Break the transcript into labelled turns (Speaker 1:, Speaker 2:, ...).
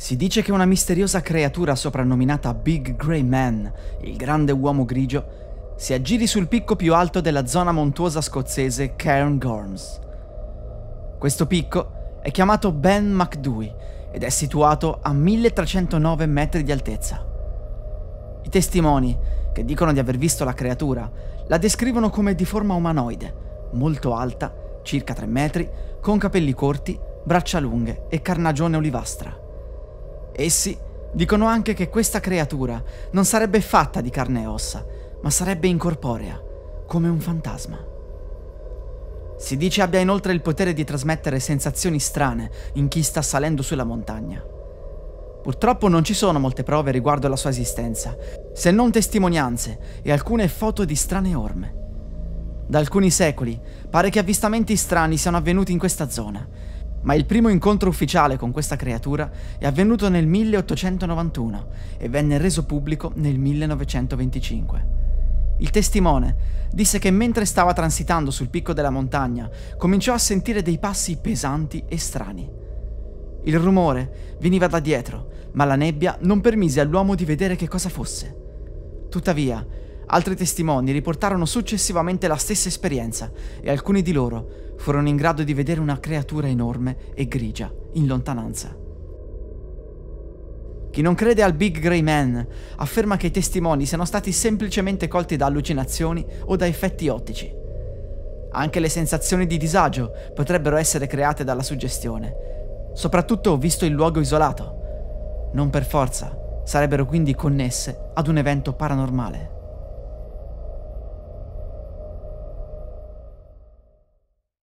Speaker 1: Si dice che una misteriosa creatura soprannominata Big Grey Man, il grande uomo grigio, si aggiri sul picco più alto della zona montuosa scozzese Cairngorms. Questo picco è chiamato Ben McDui ed è situato a 1309 metri di altezza. I testimoni, che dicono di aver visto la creatura, la descrivono come di forma umanoide, molto alta, circa 3 metri, con capelli corti, braccia lunghe e carnagione olivastra. Essi dicono anche che questa creatura non sarebbe fatta di carne e ossa, ma sarebbe incorporea, come un fantasma. Si dice abbia inoltre il potere di trasmettere sensazioni strane in chi sta salendo sulla montagna. Purtroppo non ci sono molte prove riguardo alla sua esistenza, se non testimonianze e alcune foto di strane orme. Da alcuni secoli pare che avvistamenti strani siano avvenuti in questa zona ma il primo incontro ufficiale con questa creatura è avvenuto nel 1891 e venne reso pubblico nel 1925. Il testimone disse che mentre stava transitando sul picco della montagna cominciò a sentire dei passi pesanti e strani. Il rumore veniva da dietro, ma la nebbia non permise all'uomo di vedere che cosa fosse. Tuttavia, altri testimoni riportarono successivamente la stessa esperienza e alcuni di loro furono in grado di vedere una creatura enorme e grigia in lontananza. Chi non crede al Big Grey Man afferma che i testimoni siano stati semplicemente colti da allucinazioni o da effetti ottici. Anche le sensazioni di disagio potrebbero essere create dalla suggestione, soprattutto visto il luogo isolato. Non per forza sarebbero quindi connesse ad un evento paranormale.